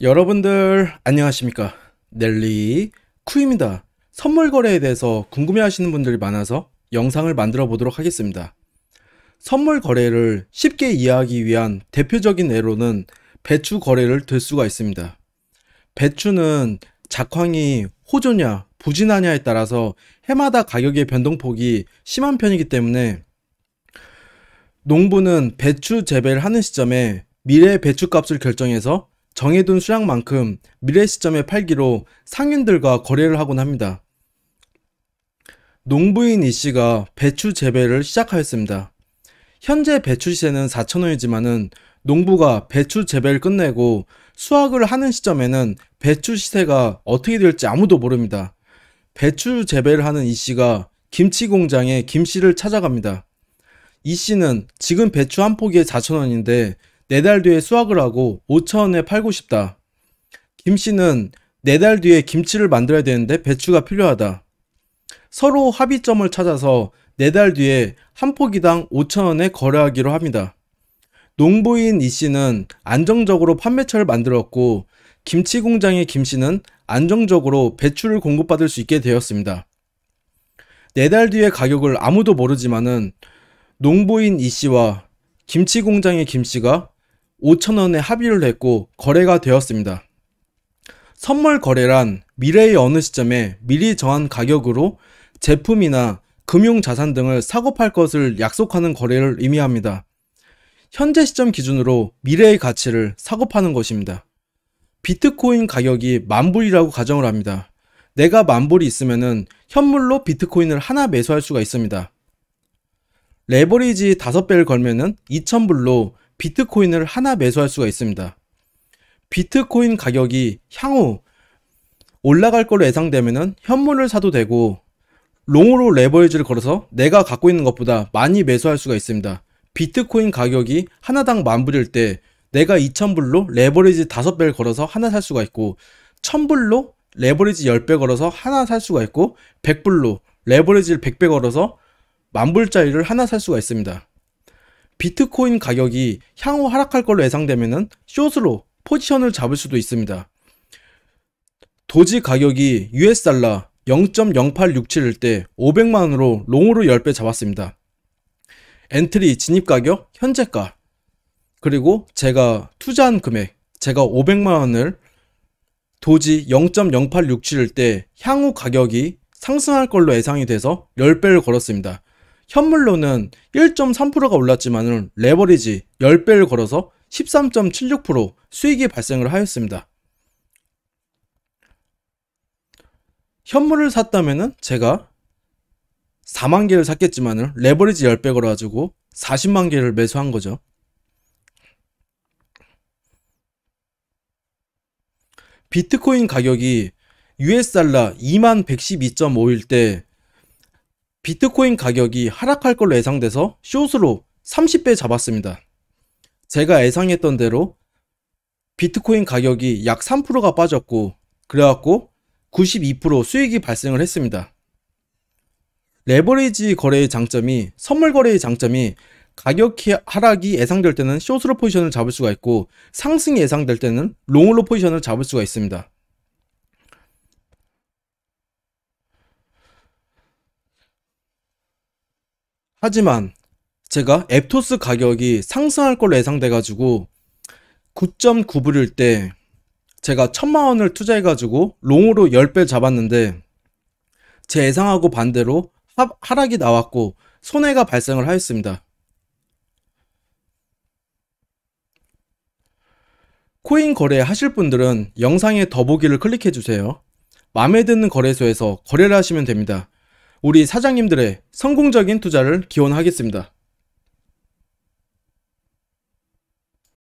여러분들 안녕하십니까 넬리 쿠입니다 선물 거래에 대해서 궁금해 하시는 분들이 많아서 영상을 만들어 보도록 하겠습니다 선물 거래를 쉽게 이해하기 위한 대표적인 예로는 배추 거래를 들 수가 있습니다 배추는 작황이 호조냐 부진하냐에 따라서 해마다 가격의 변동폭이 심한 편이기 때문에 농부는 배추 재배를 하는 시점에 미래 배추값을 결정해서 정해둔 수량만큼 미래 시점에 팔기로 상인들과 거래를 하곤 합니다. 농부인 이 씨가 배추 재배를 시작하였습니다. 현재 배추 시세는 4천원이지만은 농부가 배추 재배를 끝내고 수확을 하는 시점에는 배추 시세가 어떻게 될지 아무도 모릅니다. 배추 재배를 하는 이 씨가 김치 공장에 김 씨를 찾아갑니다. 이 씨는 지금 배추 한 포기에 4천원인데 네달 뒤에 수확을 하고 5천원에 팔고 싶다. 김씨는 네 달 뒤에 김치를 만들어야 되는데 배추가 필요하다. 서로 합의점을 찾아서 네 달 뒤에 한 포기당 5천원에 거래하기로 합니다. 농부인 이씨는 안정적으로 판매처를 만들었고 김치 공장의 김씨는 안정적으로 배추를 공급받을 수 있게 되었습니다. 네 달 뒤의 가격을 아무도 모르지만은 농부인 이씨와 김치 공장의 김씨가 5천원에 합의를 했고 거래가 되었습니다. 선물 거래란 미래의 어느 시점에 미리 정한 가격으로 제품이나 금융 자산 등을 사고 팔 것을 약속하는 거래를 의미합니다. 현재 시점 기준으로 미래의 가치를 사고 파는 것입니다. 비트코인 가격이 만불이라고 가정을 합니다. 내가 만불이 있으면 현물로 비트코인을 하나 매수할 수가 있습니다. 레버리지 5배를 걸면 2,000불로 비트코인을 하나 매수할 수가 있습니다. 비트코인 가격이 향후 올라갈 걸로 예상되면 현물을 사도 되고 롱으로 레버리지를 걸어서 내가 갖고 있는 것보다 많이 매수할 수가 있습니다. 비트코인 가격이 하나당 만불일 때 내가 2,000불로 레버리지 5배를 걸어서 하나 살 수가 있고 1,000불로 레버리지 10배 걸어서 하나 살 수가 있고 100불로 레버리지를 100배 걸어서 만불짜리를 하나 살 수가 있습니다. 비트코인 가격이 향후 하락할 걸로 예상되면은 숏으로 포지션을 잡을 수도 있습니다. 도지 가격이 US 달러 0.0867일 때 500만원으로 롱으로 10배 잡았습니다. 엔트리 진입 가격 현재가 그리고 제가 투자한 금액 제가 500만원을 도지 0.0867일 때 향후 가격이 상승할 걸로 예상이 돼서 10배를 걸었습니다. 현물로는 1.3%가 올랐지만 레버리지 10배를 걸어서 13.76% 수익이 발생을 하였습니다. 현물을 샀다면 제가 4만 개를 샀겠지만 레버리지 10배 걸어가지고 40만 개를 매수한 거죠. 비트코인 가격이 US 달러 2112.5일 때 비트코인 가격이 하락할 걸로 예상돼서 숏으로 30배 잡았습니다. 제가 예상했던 대로 비트코인 가격이 약 3%가 빠졌고 그래갖고 92% 수익이 발생을 했습니다. 레버리지 거래의 장점이 선물 거래의 장점이 가격 하락이 예상될 때는 숏으로 포지션을 잡을 수가 있고 상승이 예상될 때는 롱으로 포지션을 잡을 수가 있습니다. 하지만 제가 앱토스 가격이 상승할 걸로 예상돼 가지고 9.9불일 때 제가 천만 원을 투자해 가지고 롱으로 10배 잡았는데 제 예상하고 반대로 하락이 나왔고 손해가 발생을 하였습니다. 코인 거래 하실 분들은 영상의 더보기를 클릭해 주세요. 마음에 드는 거래소에서 거래를 하시면 됩니다. 우리 사장님들의 성공적인 투자를 기원하겠습니다.